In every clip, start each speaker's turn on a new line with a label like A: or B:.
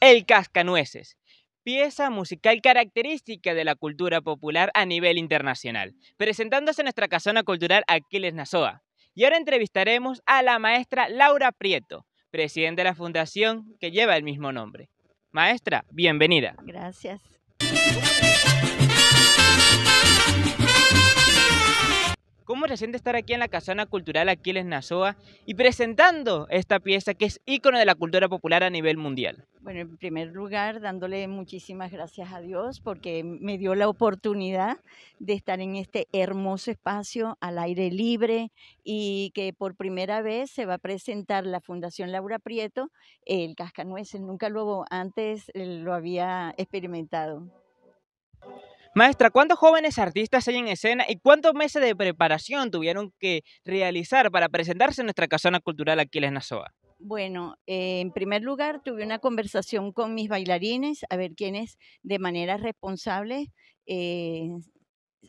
A: El Cascanueces, pieza musical característica de la cultura popular a nivel internacional, presentándose en nuestra casona cultural Aquiles Nazoa. Y ahora entrevistaremos a la maestra Laura Prieto, presidenta de la fundación que lleva el mismo nombre. Maestra, bienvenida. Gracias. ¿Cómo se siente estar aquí en la Casana Cultural Aquiles Nazoa y presentando esta pieza que es ícono de la cultura popular a nivel mundial?
B: Bueno, en primer lugar, dándole muchísimas gracias a Dios porque me dio la oportunidad de estar en este hermoso espacio al aire libre y que por primera vez se va a presentar la Fundación Laura Prieto, el Cascanueces. Nunca luego, antes lo había experimentado.
A: Maestra, ¿cuántos jóvenes artistas hay en escena y cuántos meses de preparación tuvieron que realizar para presentarse en nuestra casona cultural Aquiles Nasoa?
B: Bueno, eh, en primer lugar tuve una conversación con mis bailarines a ver quiénes de manera responsable eh,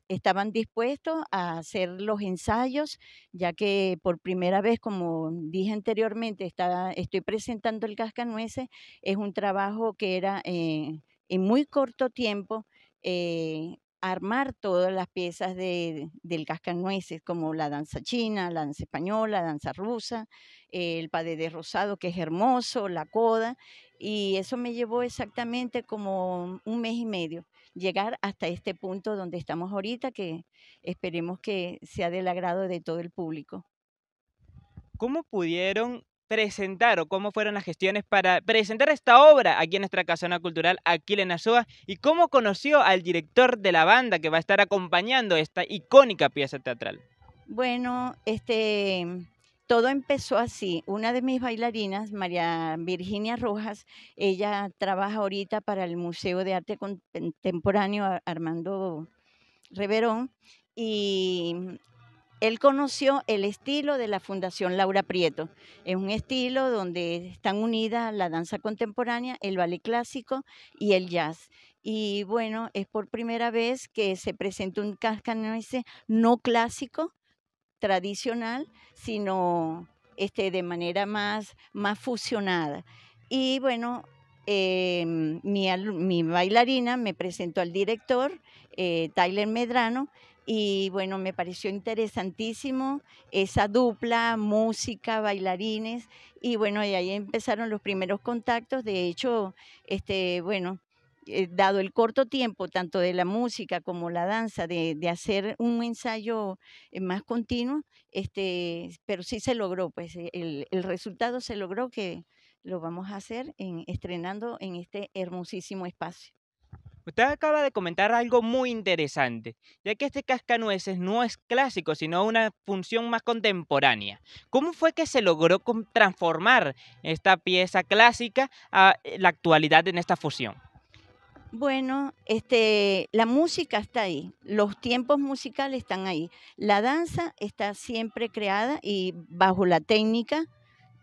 B: estaban dispuestos a hacer los ensayos, ya que por primera vez, como dije anteriormente, está, estoy presentando el cascanueces, es un trabajo que era eh, en muy corto tiempo eh, armar todas las piezas de, del cascanueces, como la danza china, la danza española, la danza rusa, el padé de rosado, que es hermoso, la coda, y eso me llevó exactamente como un mes y medio llegar hasta este punto donde estamos ahorita, que esperemos que sea del agrado de todo el público.
A: ¿Cómo pudieron presentar o cómo fueron las gestiones para presentar esta obra aquí en nuestra casona cultural en Azúa y cómo conoció al director de la banda que va a estar acompañando esta icónica pieza teatral.
B: Bueno, este todo empezó así. Una de mis bailarinas, María Virginia Rojas, ella trabaja ahorita para el Museo de Arte Contemporáneo Armando Reverón y él conoció el estilo de la Fundación Laura Prieto. Es un estilo donde están unidas la danza contemporánea, el ballet clásico y el jazz. Y bueno, es por primera vez que se presenta un cascanueces no clásico, tradicional, sino este, de manera más, más fusionada. Y bueno, em, mi, bailarina me presentó al director, eh, Tyler Medrano, y bueno, me pareció interesantísimo esa dupla, música, bailarines. Y bueno, y ahí empezaron los primeros contactos. De hecho, este, bueno, eh, dado el corto tiempo, tanto de la música como la danza, de, hacer un ensayo eh, más continuo, este, pero sí se logró, pues eh, el, el resultado se logró que lo vamos a hacer en, estrenando en este hermosísimo espacio.
A: Usted pues, acaba de comentar algo muy interesante, ya que este cascanueces no es clásico, sino una función más contemporánea. ¿Cómo fue que se logró transformar esta pieza clásica a eh, la actualidad en esta fusión?
B: Bueno, este, la música está ahí, los tiempos musicales están ahí, la danza está siempre creada y bajo la técnica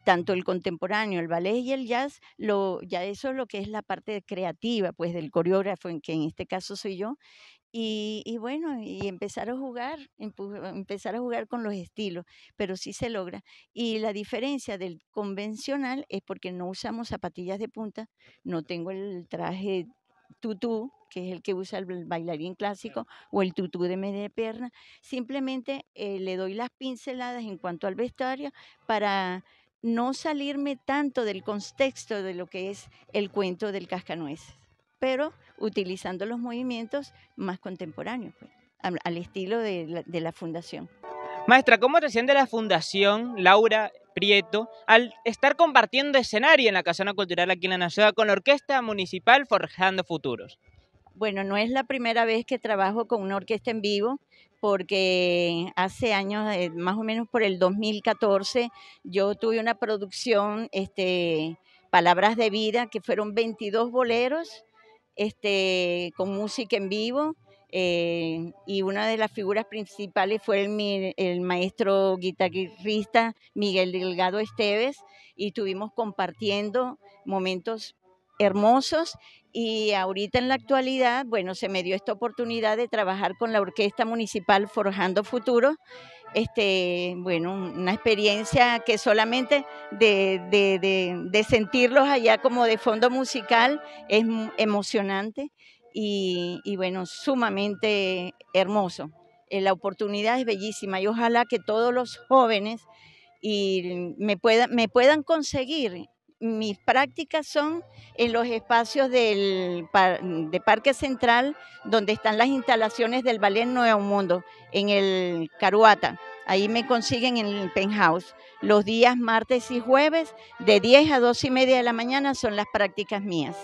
B: tanto el contemporáneo, el ballet y el jazz, lo, ya eso es lo que es la parte creativa, pues del coreógrafo, en que en este caso soy yo, y, bueno, y empezar a jugar, empezar a jugar con los estilos, pero sí se logra. Y la diferencia del convencional es porque no usamos zapatillas de punta, no tengo el traje tutú, que es el que usa el bailarín clásico, o el tutú de media pierna, simplemente eh, le doy las pinceladas en cuanto al vestuario para no salirme tanto del contexto de lo que es el cuento del cascanueces, pero utilizando los movimientos más contemporáneos, pues, al estilo
A: de la, fundación. Maestra, ¿cómo siente la fundación Laura Prieto al estar compartiendo escenario en la Casona Cultural aquí en la nación con la Orquesta Municipal Forjando Futuros?
B: Bueno, no es la primera vez que trabajo con una orquesta en vivo, porque hace años, eh, más o menos por el 2014, yo tuve una producción, este, Palabras de Vida, que fueron 22 boleros, este, con música en vivo. Eh, y una de las figuras principales fue el, el, maestro guitarrista Miguel Delgado Esteves y estuvimos compartiendo momentos hermosos y ahorita en la actualidad, bueno, se me dio esta oportunidad de trabajar con la Orquesta Municipal Forjando Futuro. Este, bueno, una experiencia que solamente de, de, sentirlos allá como de fondo musical es emocionante y, bueno, sumamente hermoso. Eh, la oportunidad es bellísima y ojalá que todos los jóvenes y me, me puedan conseguir mis prácticas son en los espacios del mm, Parque Central, donde están las instalaciones del Ballet Nuevo Mundo, en el Caruata. Ahí me consiguen en el penthouse. Los días martes y jueves, de 10 a dos y media de la mañana, son las prácticas mías.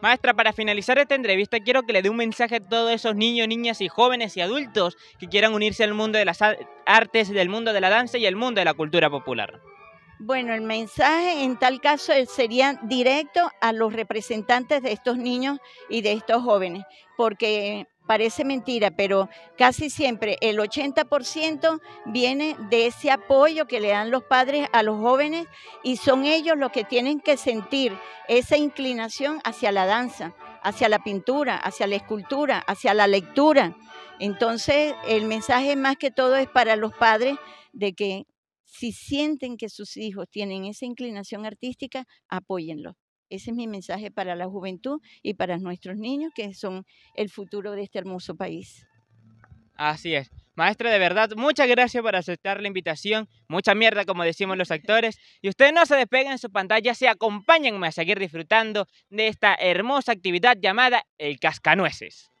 A: Maestra, para finalizar esta entrevista quiero que le dé un mensaje a todos esos niños, niñas y jóvenes y adultos que quieran unirse al mundo de las artes, del mundo de la danza y el mundo de la cultura popular.
B: Bueno, el mensaje en tal caso eh, sería directo a los representantes de estos niños y de estos jóvenes, porque parece mentira, pero casi siempre el 80% viene de ese apoyo que le dan los padres a los jóvenes y son ellos los que tienen que sentir esa inclinación hacia la danza, hacia la pintura, hacia la escultura, hacia la lectura. Entonces, el mensaje más que todo es para los padres de que si sienten que sus hijos tienen esa inclinación artística, apóyenlo. Ese es mi mensaje para la juventud y para nuestros niños, que son el futuro de este hermoso país.
A: Así es. Maestra, de verdad, muchas gracias por aceptar la invitación. Mucha mierda, como decimos los actores. Y ustedes no se despeguen en su pantalla, se acompáñenme a seguir disfrutando de esta hermosa actividad llamada el cascanueces.